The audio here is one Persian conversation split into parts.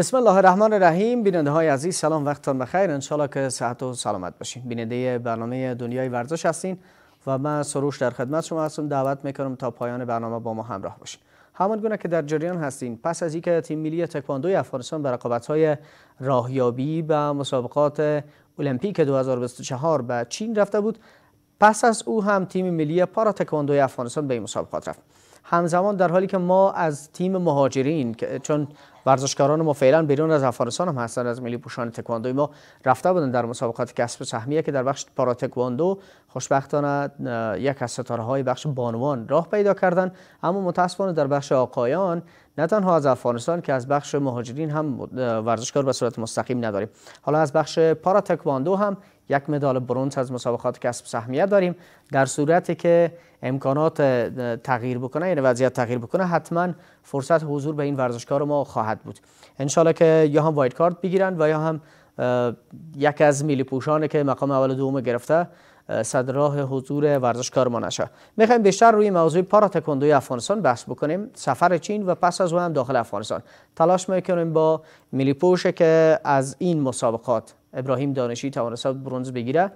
بسم الله الرحمن الرحیم بیننده های عزیز سلام وقتتان بخیر انشالله که صحت و سلامت باشین بیننده برنامه دنیای ورزش هستین و من سروش در خدمت شما هستم دعوت میکنم تا پایان برنامه با ما همراه باشین همان گونه که در جریان هستین پس از اینکه تیم ملی تکواندو افغانستان به های راهیابی به مسابقات المپیک 2024 به چین رفته بود پس از او هم تیم ملی پارا تکواندو افغانستان به این مسابقات رفت همزمان در حالی که ما از تیم مهاجرین چون ورزشکاران ما فعلا بیرون از افغانستان هم هستن از ملی پوشان تکواندو ما رفته بودن در مسابقات کسب سهمیه که در بخش پارا تکواندو خوشبختانه یک از ستاره های بخش بانوان راه پیدا کردن اما متاسفانه در بخش آقایان نه تنها از افغانستان که از بخش مهاجرین هم ورزشکار به صورت مستقیم نداریم حالا از بخش پارا تکواندو هم یک مدال برونز از مسابقات کسب سهمیه داریم در صورتی که امکانات تغییر بکنه یعنی وضعیت تغییر بکنه حتما فرصت حضور به این ورزشکار ما خواهد بود انشالله که یا هم وایت کارت بگیرن و یا هم یک از میلی پوشانه که مقام اول دوم گرفته صد راه حضور ورزشکار ما نشه میخوایم بیشتر روی موضوع پارا تکوندوی افغانستان بحث بکنیم سفر چین و پس از او هم داخل افغانستان تلاش میکنیم با میلی پوش که از این مسابقات ابراهیم دانشی توانست برونز بگیره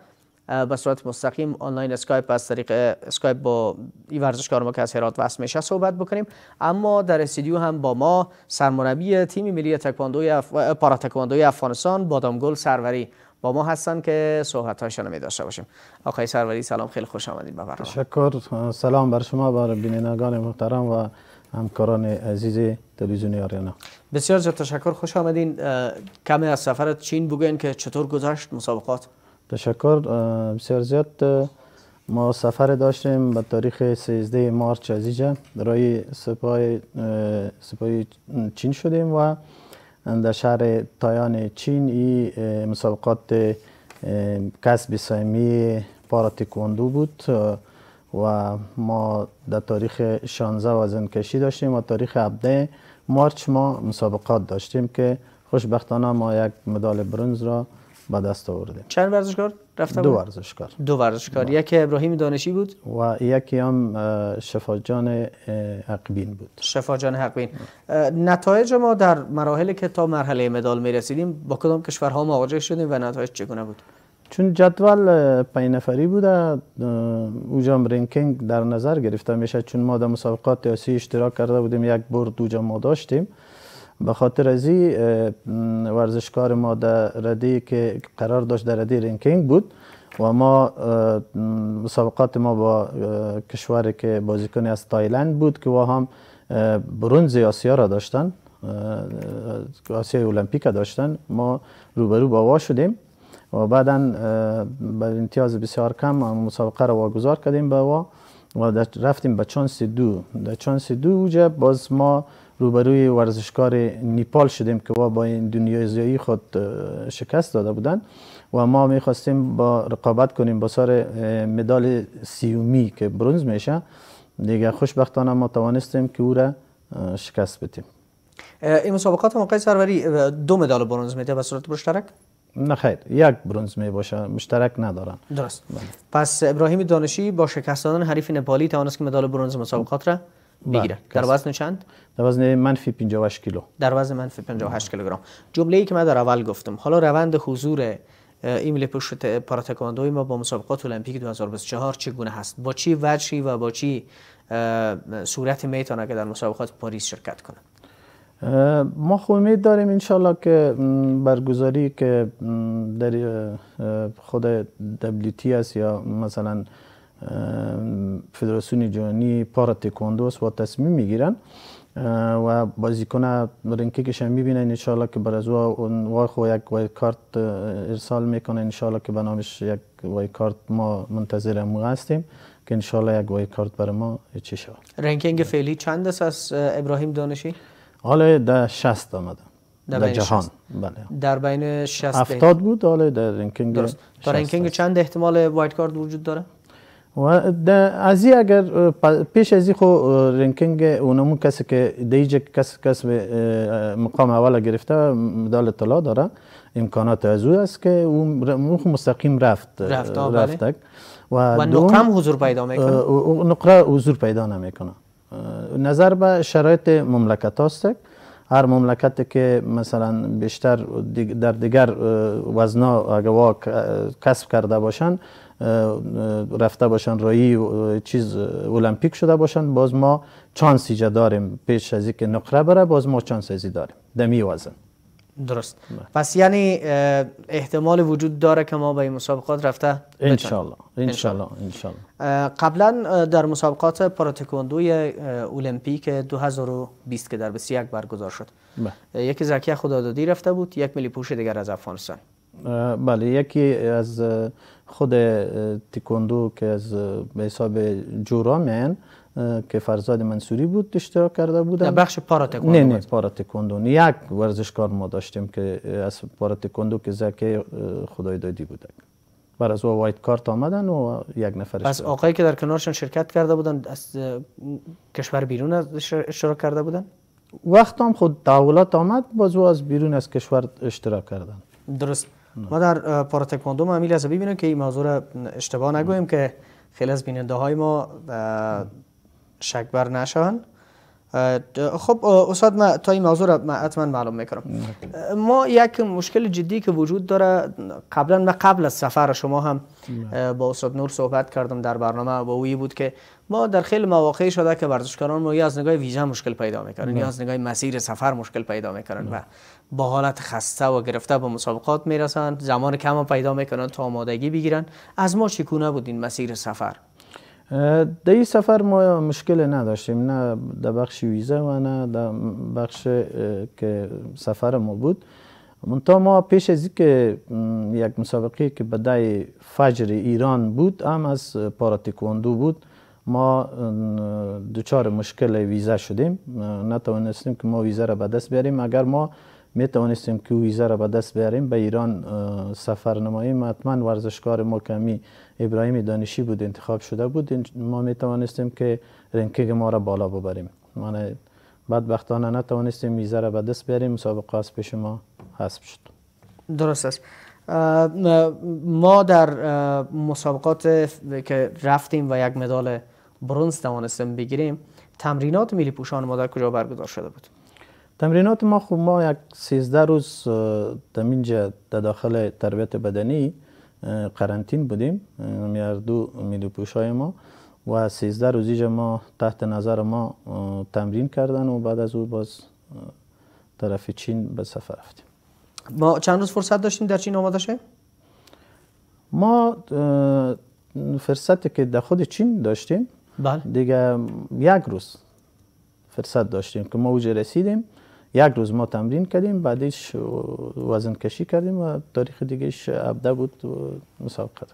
به صورت مستقیم آنلاین اسکایپ از طریق اسکایپ با این ورزشکار ما که از هرات وصل میشه صحبت بکنیم اما در استودیو هم با ما سرمربی تیم ملی تکواندوی اف... پارا افغانستان بادامگل سروری با ما هستن که صحبت هاشون می داشته باشیم آقای سروری سلام خیلی خوش آمدید به برنامه سلام بر شما بر بینندگان محترم و همکاران عزیز تلویزیون آریانا بسیار زیاد تشکر خوش آمدین کمی از سفر چین بگوین که چطور گذشت مسابقات تشکر بسیار زیاد ما سفر داشتیم به تاریخ 13 مارچ عزیزه برای سپای سپای چین شدیم و در شهر تایان چین این مسابقات کسب سایمی پارا بود و ما در تاریخ 16 وزن کشی داشتیم و تاریخ 17 مارچ ما مسابقات داشتیم که خوشبختانه ما یک مدال برنز را به دست آوردیم چند ورزشکار رفته دو ورزشکار دو ورزشکار یکی ابراهیم دانشی بود و یکی هم شفاجان حقبین بود شفاجان حقبین نتایج ما در مراحل که تا مرحله مدال می رسیدیم با کدام کشورها مواجه شدیم و نتایج چگونه بود چون جدول پی نفری بوده اوجا رینکینگ در نظر گرفته میشه چون ما در مسابقات تیاسی اشتراک کرده بودیم یک برد دو ما داشتیم به خاطر ازی ورزشکار ما در ردی که قرار داشت در ردی رینکینگ بود و ما مسابقات ما با کشوری که بازیکنی از تایلند بود که و هم برونز آسیا را داشتن آسیا المپیک داشتن ما روبرو با وا شدیم و بعدا به امتیاز بسیار کم مسابقه را واگذار کردیم به وا و رفتیم به چانس دو در چانس دو اوجه باز ما روبروی ورزشکار نیپال شدیم که وا با این دنیای خود شکست داده بودند و ما میخواستیم با رقابت کنیم با سر مدال سیومی که برونز میشه دیگه خوشبختانه ما توانستیم که او را شکست بدیم این مسابقات موقع سروری دو مدال برونز میده به صورت برشترک؟ نه خیر یک برونز می باشه مشترک ندارن درست بله. پس ابراهیم دانشی با شکست دادن حریف نپالی توانست که مدال برنز مسابقات را بله، بگیره در وزن چند در وزن منفی 58 کیلو در وزن منفی 58 کیلوگرم جمله ای که من در اول گفتم حالا روند حضور ایمیل پوش پاراتکواندوی ما با مسابقات المپیک 2024 چگونه هست با چی وجهی و با چی صورت میتونه که در مسابقات پاریس شرکت کنه ما خو خب امید داریم انشالله که برگزاری که در خود دبلیتی است یا مثلا فدراسیون جهانی پارا تکواندو و تصمیم میگیرن و بازیکن رنکی هم میبینن انشالله که بر از یک وای کارت ارسال میکنه انشالله که به یک وای کارت ما منتظر مو هستیم که انشالله یک وای کارت بر ما چی شد رنکینگ فعلی چند است از ابراهیم دانشی حالا در 60 آمدم در, در جهان بله در بین شست افتاد بود حالا در رنکینگ در رنکینگ چند احتمال وایت کارت وجود داره و دا اگر پیش از خو خب، رنکینگ اونمون کسی که دیج کس کس به مقام اول گرفته مدال طلا داره امکانات از او است که او خب مستقیم رفت رفت, بله. رفت, و, و نقره حضور پیدا میکنه نقره حضور پیدا نمیکنه نظر به شرایط مملکت است هر مملکتی که مثلا بیشتر در دیگر وزنا اگه کسب کرده باشن رفته باشن رایی چیز المپیک شده باشن باز ما چانسی جا داریم پیش از اینکه نقره بره باز ما چانسی داریم دمی وزن درست بله. پس یعنی احتمال وجود داره که ما به این مسابقات رفته ان شاء الله قبلا در مسابقات پاراتکوندوی المپیک 2020 که در 21 برگزار شد بله. یکی زکیه خدادادی رفته بود یک ملی پوش دیگر از افغانستان بله یکی از خود تکوندو که از به حساب جورا میان که فرزاد منصوری بود اشتراک کرده بودن بخش پاراتکوندو نه نه پاراتکوندو یک ورزشکار ما داشتیم که از پاراتکوندو که زکه خدای دادی بود بر از او وایت کارت آمدن و یک نفر پس آقایی که در کنارشان شرکت کرده بودن از کشور بیرون اشتراک کرده بودن وقت هم خود دولت آمد باز از بیرون از کشور اشتراک کردن درست نه. ما در پاراتکواندو ما از ببینیم که این موضوع اشتباه نگویم که خیلی از بیننده های ما شک بر نشان خب استاد من تا این موضوع را حتما معلوم میکنم ما یک مشکل جدی که وجود داره قبلا من قبل از سفر شما هم با استاد نور صحبت کردم در برنامه و اوی بود که ما در خیلی مواقع شده که ورزشکاران ما از نگاه ویژه مشکل پیدا میکنن یا از نگاه مسیر سفر مشکل پیدا میکنن و با حالت خسته و گرفته به مسابقات میرسن زمان کم پیدا میکنن تا آمادگی بگیرن از ما چیکونه بود این مسیر سفر در این سفر ما مشکل نداشتیم نه در بخش ویزه و نه در بخش که سفر ما بود منتها ما پیش از که یک مسابقه که بدای فجر ایران بود هم از پاراتیکواندو بود ما دوچار مشکل ویزه شدیم نتوانستیم که ما ویزه را به دست بیاریم اگر ما می توانستیم که ویزه را به دست بیاریم به ایران سفر نماییم. حتما ورزشکار مکمی ابراهیم دانشی بود انتخاب شده بود ما می توانستیم که رنکینگ ما را بالا ببریم من بدبختانه نتوانستیم ویزه را به دست بیاریم مسابقه از پیش ما حسب شد درست است ما در مسابقات که رفتیم و یک مدال برونز توانستیم بگیریم تمرینات میلی پوشان ما در کجا برگزار شده بود تمرینات ما خب ما یک 13 روز دمینجا در داخل تربیت بدنی قرنطین بودیم میدو پوش های ما و 13 روزیج ما تحت نظر ما تمرین کردن و بعد از او باز طرف چین به سفر رفتیم ما چند روز فرصت داشتیم در چین آماده شه؟ ما فرصتی که در خود چین داشتیم بله. دیگه یک روز فرصت داشتیم که ما اوجه رسیدیم یک روز ما تمرین کردیم بعدش وزن کشی کردیم و تاریخ دیگهش 17 بود و مسابقه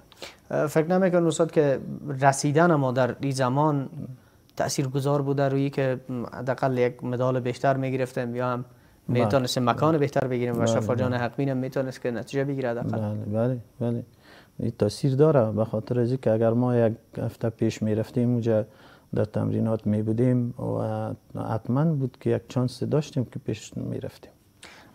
فکر نمیکن استاد که رسیدن ما در این زمان تأثیر گذار بوده روی که حداقل یک مدال بیشتر میگرفتیم یا هم بله. میتونست مکان بله. بهتر بگیریم و بله، شفا جان حقمین هم میتونست که نتیجه بگیره حداقل بله بله این تاثیر داره بخاطر خاطر از که اگر ما یک هفته پیش میرفتیم اونجا در تمرینات می بودیم و حتما بود که یک چانس داشتیم که پیش می رفتیم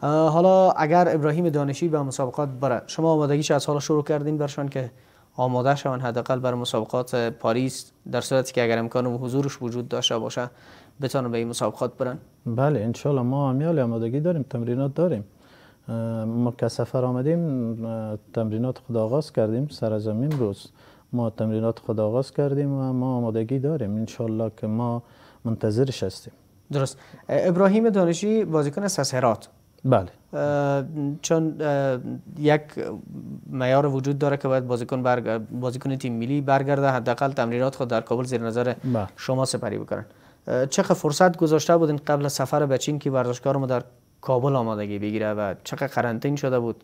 حالا اگر ابراهیم دانشی به مسابقات بره شما آمادگیش از حالا شروع کردین برشان که آماده شون حداقل بر مسابقات پاریس در صورتی که اگر امکان و حضورش وجود داشته باشه بتونن به این مسابقات برن بله انشالله ما امیال آمادگی داریم تمرینات داریم ما که سفر آمدیم تمرینات خود آغاز کردیم سر از روز. ما تمرینات خود آغاز کردیم و ما آمادگی داریم انشالله که ما منتظرش هستیم درست ابراهیم دانشی بازیکن از هرات بله چون یک معیار وجود داره که باید بازیکن بازیکن تیم ملی برگرده حداقل تمرینات خود در کابل زیر نظر بله. شما سپری بکنن چه فرصت گذاشته بودین قبل سفر به چین که ورزشکار ما در کابل آمادگی بگیره و چقدر قرنطین شده بود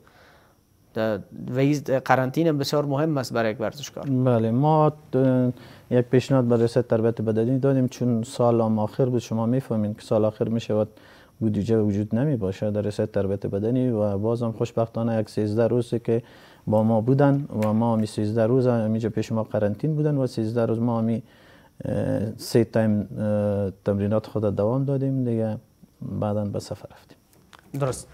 قرنطینه بسیار مهم است برای یک ورزشکار بله ما یک پیشنهاد برای ریاست تربیت بدنی دادیم چون سال آخر بود شما میفهمین که سال آخر میشود بودجه وجود نمی باشه در ریاست تربیت بدنی و بازم خوشبختانه یک 13 روزی که با ما بودن و ما می 13 روز اینجا پیش ما قرنطین بودن و 13 روز ما می سه تایم تمرینات خود دوام دادیم دیگه بعدا به سفر رفتیم درست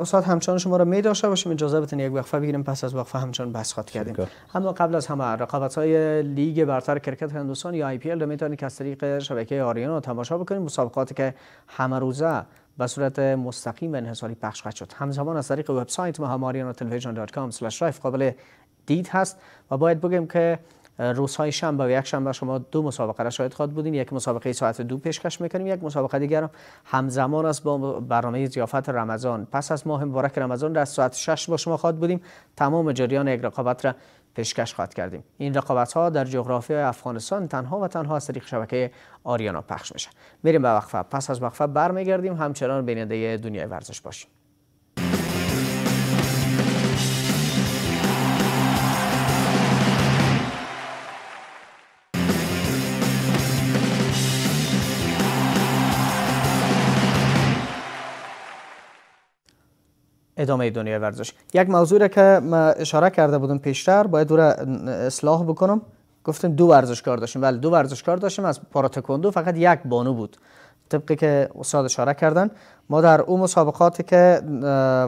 استاد همچنان شما را می داشته باشیم اجازه بتین یک وقفه بگیریم پس از وقفه همچنان بحث کردیم اما قبل از همه رقابت های لیگ برتر کرکت هندوستان یا IPL را میتونید که از طریق شبکه آریانا تماشا بکنید مسابقاتی که همه روزه به صورت مستقیم و انحصاری پخش خواهد شد همزمان از طریق وبسایت ما هم آریانا تلویزیون دات کام قابل دید هست و باید بگیم که روزهای شنبه و یک شنبه شما دو مسابقه را شاید خواهد بودیم یک مسابقه ساعت دو پیشکش میکنیم یک مسابقه دیگر همزمان است با برنامه ضیافت رمضان پس از ماه مبارک رمضان در ساعت 6 با شما خواهد بودیم تمام جریان یک رقابت را پیشکش خواهد کردیم این رقابت ها در جغرافی افغانستان تنها و تنها از طریق شبکه آریانا پخش میشه میریم به وقفه پس از وقفه برمیگردیم همچنان بیننده دنیای ورزش باشیم ادامه دنیا ورزش یک موضوع را که ما اشاره کرده بودم پیشتر باید او را اصلاح بکنم گفتیم دو ورزشکار داشتیم ولی دو ورزشکار داشتیم از پاراتکوندو فقط یک بانو بود طبقی که استاد اشاره کردن ما در اون مسابقاتی که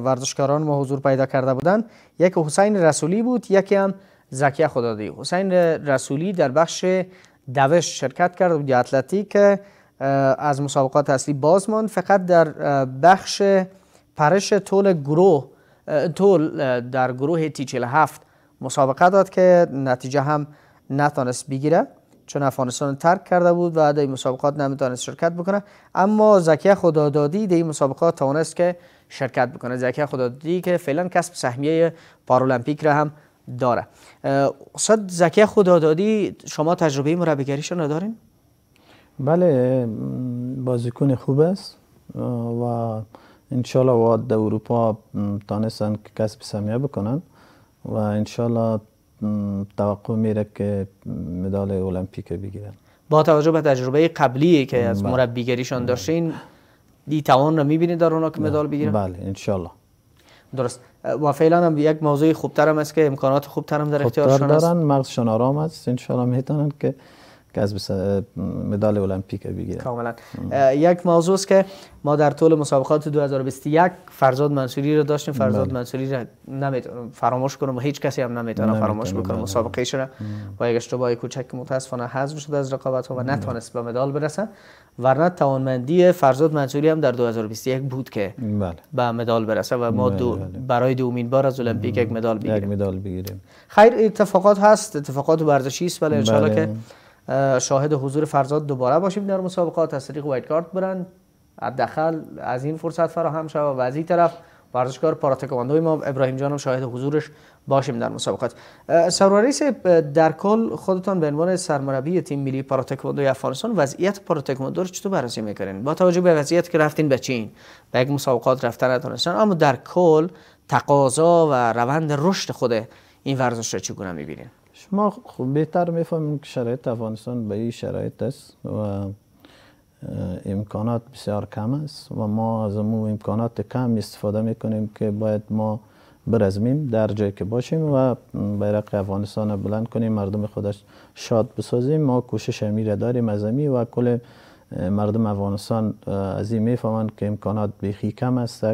ورزشکاران ما حضور پیدا کرده بودن یک حسین رسولی بود یکی هم زکیه خدادی حسین رسولی در بخش دوش شرکت کرد بود اتلتیک که از مسابقات اصلی بازمان فقط در بخش پرش طول گروه طول در گروه تی 47 مسابقه داد که نتیجه هم نتانست بگیره چون افغانستان ترک کرده بود و در این مسابقات نمیتونست شرکت بکنه اما زکیه خدادادی در این مسابقات توانست که شرکت بکنه زکیه خدادادی که فعلا کسب سهمیه پارالمپیک را هم داره استاد زکیه خدادادی شما تجربه مربیگریش را ندارین؟ بله بازیکن خوب است و انشالله واد در اروپا تانستن که کسب سمیه بکنن و انشالله توقع میره که مدال المپیک بگیرن با توجه به تجربه قبلی که از بله. مربیگریشان بله. داشتین دی توان رو میبینید در اونا که بله. مدال بگیرن بله انشالله درست و فعلا هم یک موضوع خوبتر هم است که امکانات خوبتر هم در اختیارشان هست دارن مغزشان آرام است انشالله میتونن که که از مدال المپیک بگیره کاملا یک موضوع است که ما در طول مسابقات 2021 فرزاد منصوری رو داشتیم فرزاد بله. منصوری رو نمیتونم فراموش کنم و هیچ کسی هم نمیتونه فراموش بکنه بله. مسابقه شده با یک اشتباه کوچک متاسفانه حذف شده از رقابت ها و بله. نتونست به مدال برسه ورنه توانمندی فرزاد منصوری هم در 2021 بود که بله. به مدال برسه و ما بله، دو برای دومین بار از المپیک یک مدال بگیریم مدال بگیریم خیر اتفاقات هست اتفاقات ورزشی است ولی بله. ان که شاهد حضور فرزاد دوباره باشیم در مسابقات از طریق وایت کارت برن حداقل از این فرصت فراهم شود و از این طرف ورزشکار پاراتکواندوی ما ابراهیم جانم شاهد حضورش باشیم در مسابقات سروریس در کل خودتان به عنوان سرمربی تیم ملی پاراتکواندوی افغانستان وضعیت پاراتکواندو رو چطور بررسی میکنین با توجه به وضعیت که رفتین به چین به یک مسابقات رفتن نتونستن اما در کل تقاضا و روند رشد خود این ورزش رو چگونه میبینین ما خوب بهتر میفهمیم که شرایط افغانستان به این شرایط است و امکانات بسیار کم است و ما از امو امکانات کم استفاده میکنیم که باید ما برزمیم در جایی که باشیم و بیرق افغانستان بلند کنیم مردم خودش شاد بسازیم ما کوشش امیر داریم از امی و کل مردم افغانستان از این میفهمند که امکانات بخی کم است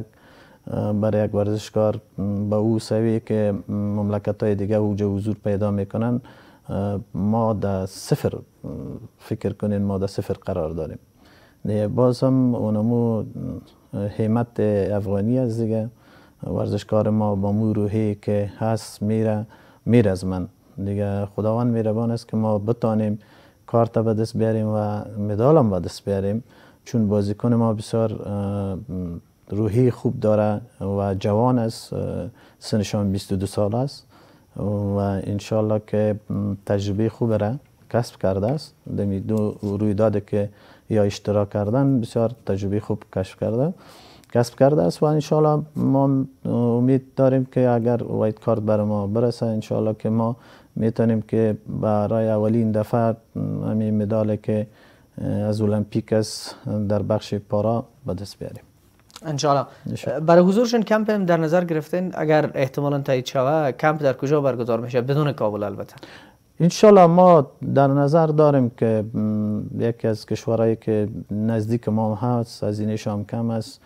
برای یک ورزشکار به او سوی که مملکت های دیگه اوجه حضور پیدا میکنن ما در صفر فکر کنین ما در صفر قرار داریم باز هم اونمو حیمت افغانی از دیگه ورزشکار ما با مو روحی که هست میره میره از من دیگه خداوند میربان است که ما بتانیم کارت به دست بیاریم و مدال هم به دست بیاریم چون بازیکن ما بسیار روحی خوب داره و جوان است سنشان 22 سال است و انشالله که تجربه خوب را کسب کرده است دمی دو داده که یا اشتراک کردن بسیار تجربه خوب کسب کرده کسب کرده است و انشالله ما امید داریم که اگر وایت کارت بر ما برسه انشالله که ما میتونیم که برای اولین دفعه همین مدال که از المپیک است در بخش پارا به دست بیاریم انشاءالله برای حضورشون کمپ هم در نظر گرفتین اگر احتمالا تایید شوه کمپ در کجا برگزار میشه بدون کابل البته انشالله ما در نظر داریم که یکی از کشورهایی که نزدیک ما هست هزینه هم کم است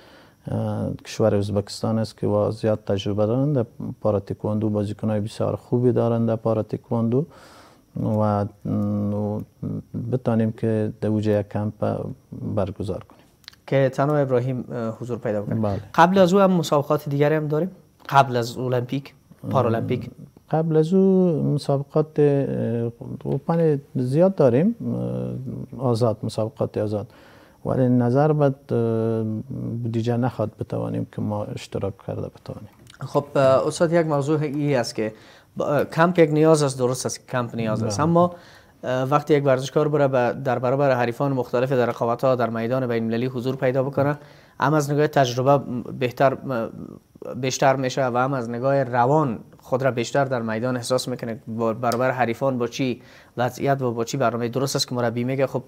کشور ازبکستان است که زیاد تجربه دارند در پاراتیکوندو بازیکنهای بسیار خوبی دارند در پاراتیکوندو و بتانیم که در یک کمپ برگزار کنیم که تنها ابراهیم حضور پیدا بکنه بله. قبل از او هم مسابقات دیگری هم داریم قبل از المپیک پارالمپیک قبل از او مسابقات اوپن زیاد داریم آزاد مسابقات آزاد ولی نظر بد بودجه نخواد بتوانیم که ما اشتراک کرده بتوانیم خب استاد یک موضوع ای است که کمپ یک نیاز است درست است کمپ نیاز است بله. اما وقتی یک ورزشکار بره در برابر حریفان مختلف در رقابت ها در میدان بین المللی حضور پیدا بکنه هم از نگاه تجربه بهتر بیشتر میشه و هم از نگاه روان خود را بیشتر در میدان احساس میکنه برابر حریفان با چی وضعیت و با چی برنامه درست است که مربی میگه خب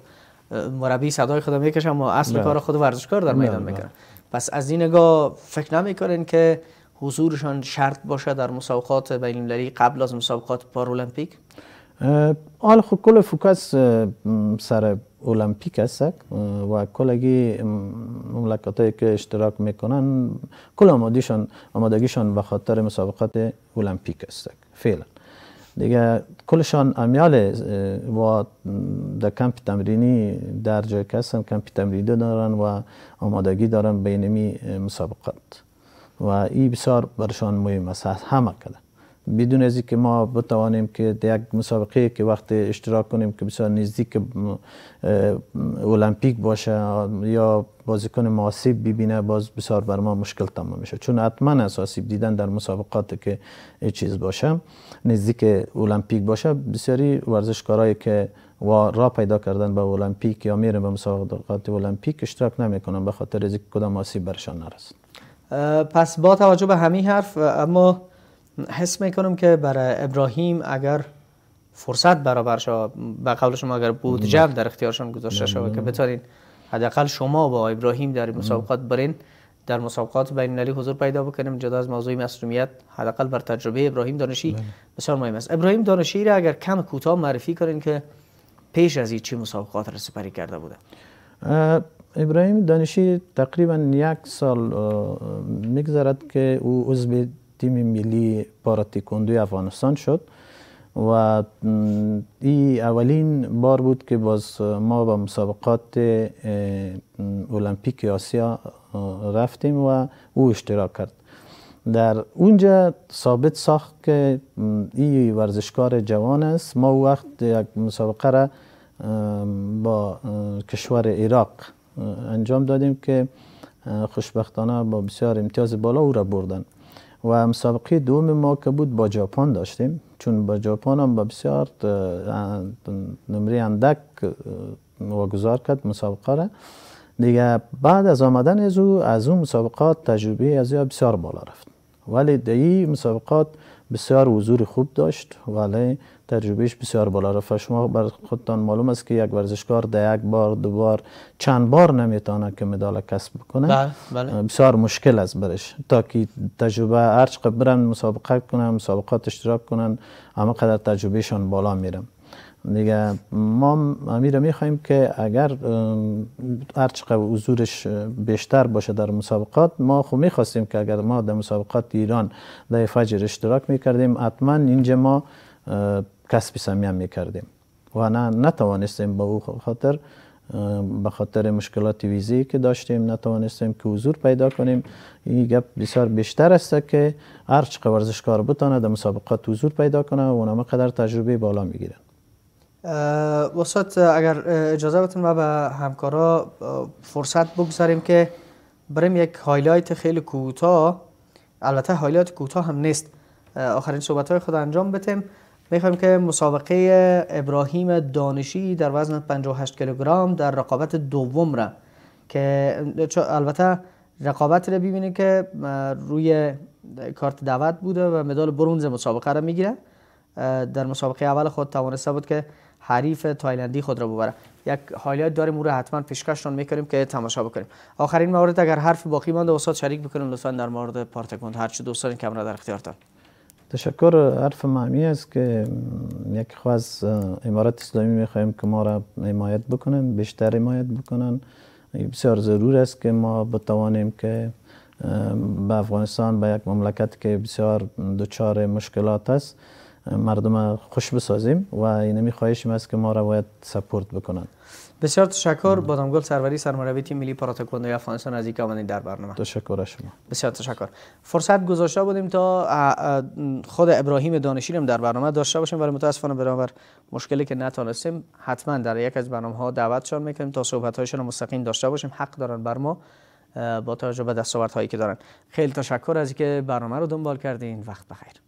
مربی صدای خود میکشه اما اصل کار خود ورزشکار در میدان میکنه پس از این نگاه فکر نمیکنین که حضورشان شرط باشه در مسابقات بین المللی قبل از مسابقات پارالمپیک آل خو کل فوکس سر اولمپیک است و کلگی مملکت هایی که اشتراک میکنن کل آمادگیشان آمادگیشان به خاطر مسابقات المپیک است فعلا دیگه کلشان امیال و در کمپ تمرینی در جای که کمپ تمرینی دارن و آمادگی دارن بینمی مسابقات و ای بسیار برشان مهم است همه کده بدون از که ما بتوانیم که در یک مسابقه که وقت اشتراک کنیم که بسیار نزدیک المپیک باشه یا بازیکن ما ببینه باز بسیار بر ما مشکل تمام میشه چون حتما اساسی دیدن در مسابقات که چیز باشه نزدیک المپیک باشه بسیاری ورزشکارایی که و را پیدا کردن به المپیک یا میرن به مسابقات المپیک اشتراک نمیکنن به خاطر اینکه کدام آسیب برشان نرسد پس با توجه به همین حرف اما حس میکنم که برای ابراهیم اگر فرصت برابر شد به قول شما اگر بود جب در اختیارشان گذاشته شود که بتارین حداقل شما با ابراهیم در مسابقات برین در مسابقات بین المللی حضور پیدا بکنیم جدا از موضوع مسئولیت حداقل بر تجربه ابراهیم دانشی بسیار مهم است ابراهیم دانشی را اگر کم کوتاه معرفی کنین که پیش از این چی مسابقات را سپری کرده بوده ابراهیم دانشی تقریبا یک سال میگذرد که او عضو تیم ملی پارا افغانستان شد و این اولین بار بود که باز ما به مسابقات المپیک آسیا رفتیم و او اشتراک کرد در اونجا ثابت ساخت که این ورزشکار جوان است ما وقت یک مسابقه را با کشور عراق انجام دادیم که خوشبختانه با بسیار امتیاز بالا او را بردن و مسابقه دوم ما که بود با ژاپن داشتیم چون با ژاپن هم با بسیار نمره اندک واگذار کرد مسابقه را دیگه بعد از آمدن از او از اون مسابقات تجربه از او بسیار بالا رفت ولی دی مسابقات بسیار حضور خوب داشت ولی تجربهش بسیار بالا رفت شما بر خودتان معلوم است که یک ورزشکار در یک بار دو بار چند بار نمیتونه که مدال کسب کنه بله،, بله، بسیار مشکل است برش تا که تجربه هر چقدر برن مسابقه کنن مسابقات اشتراک کنن همه قدر تجربهشان بالا میرم. دیگه ما امیر میخواییم که اگر هر چقدر حضورش بیشتر باشه در مسابقات ما خو خب میخواستیم که اگر ما در مسابقات ایران در فجر اشتراک میکردیم حتما اینجا ما کسب سمیم میکردیم و نه نتوانستیم به او خاطر به خاطر مشکلات ویزی که داشتیم نتوانستیم که حضور پیدا کنیم این گپ بسیار بیشتر است که هر چقدر ورزشکار بتانه در مسابقات حضور پیدا کنه و اونم قدر تجربه بالا میگیرن وسط اگر اجازه بتون ما به همکارا فرصت بگذاریم که بریم یک هایلایت خیلی کوتاه البته هایلایت کوتاه هم نیست آخرین صحبت های خود انجام بتیم میخوایم که مسابقه ابراهیم دانشی در وزن 58 کیلوگرم در رقابت دوم را که البته رقابت را ببینید که روی کارت دعوت بوده و مدال برونز مسابقه را میگیره در مسابقه اول خود توانسته بود که حریف تایلندی خود را ببره یک هایلایت داریم او را حتما پیشکشتان میکنیم که تماشا بکنیم آخرین مورد اگر حرف باقی مانده استاد شریک بکنیم لطفا در مورد پارتکوند هرچی دوستان کمرا در اختیارتان تشکر حرف معمی است که یک خواست از امارت اسلامی میخواهیم که ما را حمایت بکنن بیشتر حمایت بکنن بسیار ضرور است که ما بتوانیم که به افغانستان به یک مملکت که بسیار دچار مشکلات است مردم خوش بسازیم و اینمی خواهشیم است که ما را باید سپورت بکنند بسیار تشکر بادامگل سروری سرمربی تیم ملی پاراتکواندوی افغانستان از اینکه آمدید در برنامه تشکر شما بسیار تشکر فرصت گذاشته بودیم تا خود ابراهیم دانشی هم در برنامه داشته باشیم ولی متاسفانه برابر مشکلی که نتونستیم حتما در یک از برنامه ها دعوتشان میکنیم تا صحبت هایشان مستقیم داشته باشیم حق دارن بر ما با توجه به دستاورد که دارن خیلی تشکر از اینکه برنامه رو دنبال کردین وقت بخیر